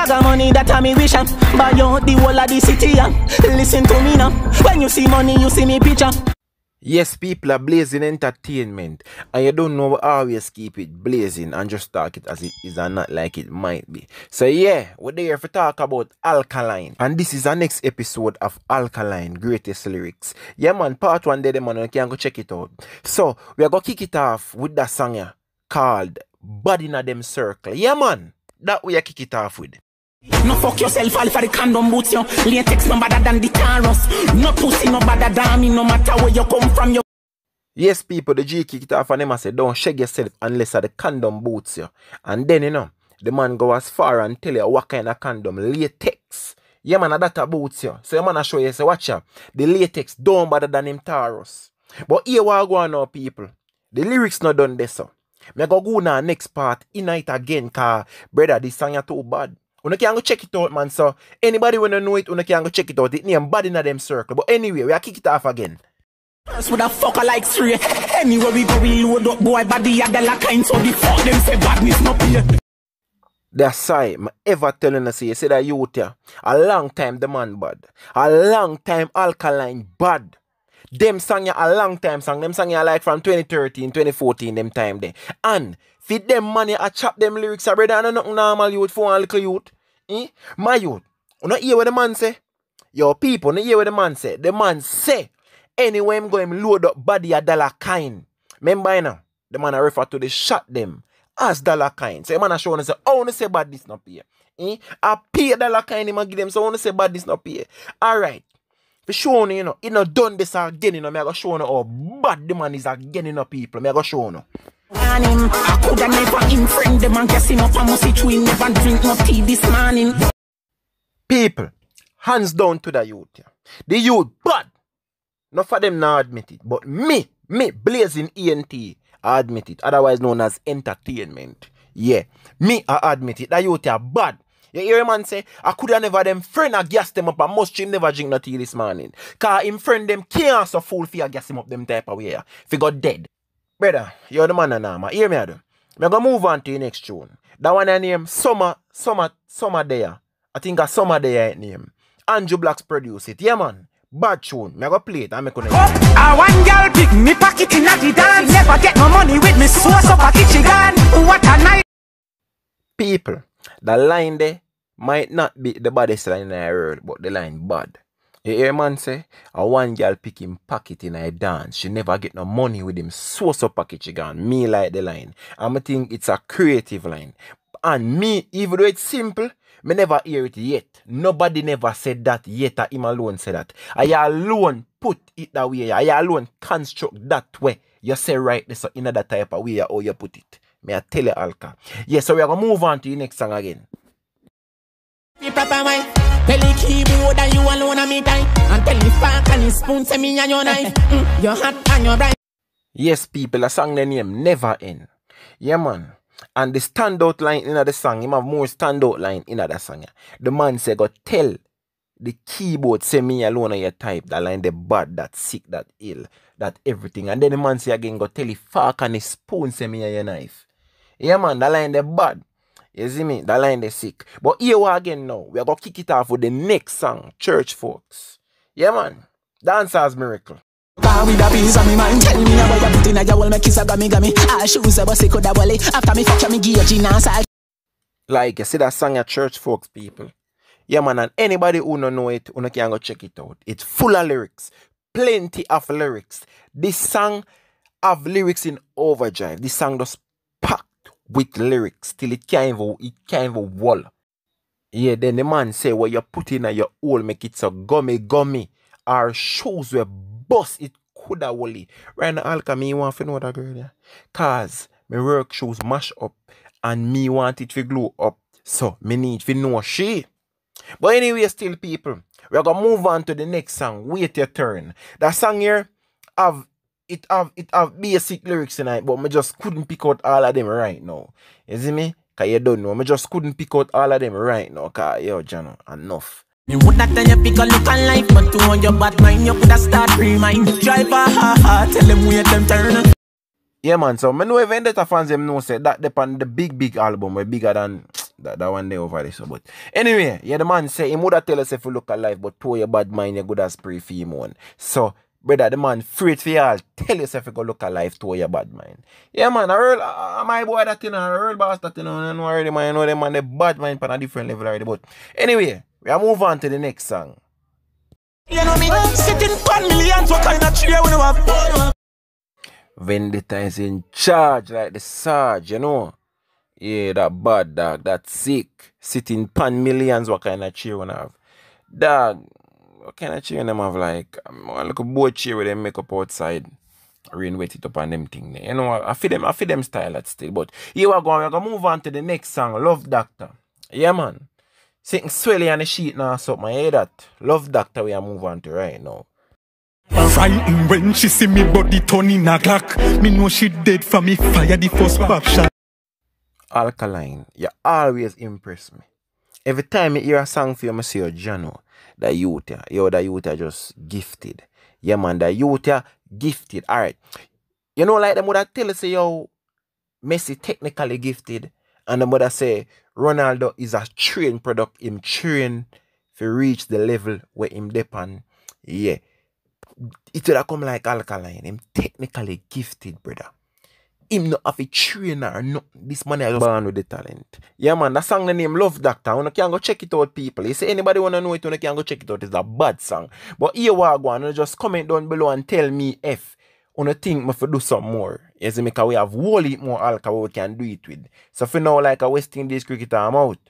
Bag of money that I me wish am Buy out the whole of the city am Listen to me now When you see money you see me picture Yes, people are blazing entertainment, and you don't know how always keep it blazing and just talk it as it is and not like it might be. So yeah, we're there for talk about Alkaline, and this is our next episode of Alkaline Greatest Lyrics. Yeah, man, part one there, man, you can go check it out. So we are gonna kick it off with that song yeah called "Body Na Them Circle." Yeah, man, that we are kick it off with. No fuck yourself, all for the condom boots, yo. Latex no better than the taros. No pussy no better than me, no matter where you come from, yo. Yes, people, the G kicked off and them said, don't shake yourself unless the condom boots yo. And then, you know, the man go as far and tell you what kind of condom, latex. Yeah, man, that about yo. So, your man, I show you, say, watch ya. The latex don't better than him taros. But here we go now, people. The lyrics not done this, so. Me go go now next part, in it again, car brother, this song is too bad. Una can go check it out, man. So anybody wanna know it, una can go check it out. It name bad in them circle. But anyway, we are kick it off again. Us with a fucker like three. Anywhere we go, we load up boy body at the like kind. So the fuck them say badness no pay. That's why I'm ever telling us You say that you there. A long time the man bad. A long time alkaline bad. Them sang ya a long time song. Them sang ya like from 2013, 2014, them time there. And fit them money I chop them lyrics I brother and nothing normal youth for a little youth. Eh? My youth. You not hear what the man say? Your people not hear what the man say. The man say anyway I'm going to load up body a dollar kind. Remember you now? The man I refer to the shot them as dollar kind. So the man I show and say, oh no say bad this not here. Eh? I pay dollar kind him and give them so I oh, want to say bad this not here. Alright. Me showing you know, you know done this again, you know. Me I go showing you how bad the man is again, you know, people. Me I go showing you. On I coulda never in friend them and guessing him up. I must see twin never drink no tea this morning. People, hands down to the youth. Yeah. The youth but Not for them now admit it, but me, me blazing ENT, I admit it. Otherwise known as entertainment. Yeah, me I admit it. The youth are bad. You hear man say, I could have never them friend I gas them up and most him never drink no tea this morning. Cause him friend them can't so fool fear gas him up them type of way. If he got dead. Brother, you're the man and man. Hear me, Adam. I'm going to move on to the next tune. That one I name Summer, Summer, Summer day. I think a Summer There name. Andrew Blacks produce it. Yeah, man. Bad tune. Me go play it and me connect. Oh, I one girl pick me pocket in the dance. Never get my money with me source up a kitchen gun. What a night. People, the line there might not be the baddest line in the world, but the line bad. You hear man say, a one girl pick him pocket in a dance. She never get no money with him. So so pocket she gone. Me like the line. I'm think it's a creative line. And me, even though it's simple, me never hear it yet. Nobody never said that yet. I him alone said that. I alone put it that way. I alone construct that way. You say right this so in that type of way or you put it. Me a tell you, Alka. Yeah, so we are going to move on to the next song again. Tell the keyboard that you alone me die And tell the fork and the spoon say me and your knife mm, Your hat and your bright Yes people, a song the name never end Yeah man and the standout line in the song, him have more standout line in the song. Yeah. The man say, go tell the keyboard say me alone and you type that line, the bad, that sick, that ill, that everything. And then the man say again, go tell the fork and the spoon say me and your knife. Yeah, man, that line they bad. You see me? That line they sick. But here we again now. We are gonna kick it off with the next song, Church Folks. Yeah, man. Dancer's Miracle. with a piece of me mind Tell me kiss gummy bossy coulda wally After me fuck you me give you Like you see that song at uh, church folks people Yeah man and anybody who don't know it Who can go check it out It's full of lyrics Plenty of lyrics This song have lyrics in overdrive This song does with lyrics till it can't even it can't even wall. Yeah, then the man say what you put in at your hole make it so gummy gummy. Our shoes were bust it coulda wally. Right now Alchemy you want to know that girl yeah? Cause my work shoes mash up and me want it to glue up. So me need to know she. But anyway, still people, we're gonna move on to the next song. Wait your turn. That song here have it have it have basic lyrics tonight, but me just couldn't pick out all of them right now. You see me? Cause you don't know. Me just couldn't pick out all of them right now. Cause yo, Jano, enough. Me woulda tell you pick a look at life, but to on your bad mind, you coulda start remind. Driver, ha ha, tell them where them turn. Yeah man, so me know Vendetta fans them know say that depend the big big album way bigger than that, that one day over there. So, but anyway, yeah the man say he woulda tell us if you look alive, but to your bad mind, you good as spray for So Brother, the man free for y'all. Tell yourself you go look alive to your bad mind. Yeah, man, a real, uh, my boy that, you know, a real boss that, you know, I know already, man, I know them, man, the bad mind on a different level already. But anyway, we are move on to the next song. You know me, sitting pan millions, what kind of tree when know have? Vendetta is in charge, like the Sarge, you know. Yeah, that bad dog, that sick, sitting pan millions, what kind of cheer we have. Dog, what kind of chain them have like like um, a boat chair where they make up outside rain wet it up and them thing there. You know, I feel them I feel them style that still. But here we go, we're gonna move on to the next song, Love Doctor. Yeah man. Sitting swelly on the sheet now So my head that. Love Doctor we are move on to right now. Frightened when she see me body turning a Me know she dead for me fire the first pop shot. Alkaline, you always impress me. Every time you hear a song for you, I say, your Jano, that youth, yo, that youth are just gifted. Yeah, man, that youth are gifted. All right. You know, like the mother tell you, say, yo, Messi technically gifted. And the mother say, Ronaldo is a train product. Him train to reach the level where him depend. Yeah. It would have come like alkaline. Him technically gifted, brother him not have a trainer. No, this man is born with the talent. Yeah, man, that song the name Love Doctor. You can go check it out, people. You see anybody wanna know it, you can go check it out. It's a bad song. But here we go and just comment down below and tell me if you think me to do some more. Yes, see me, because we have whole heap more alcohol we can do it with. So for now, like a West Indies cricketer, I'm out.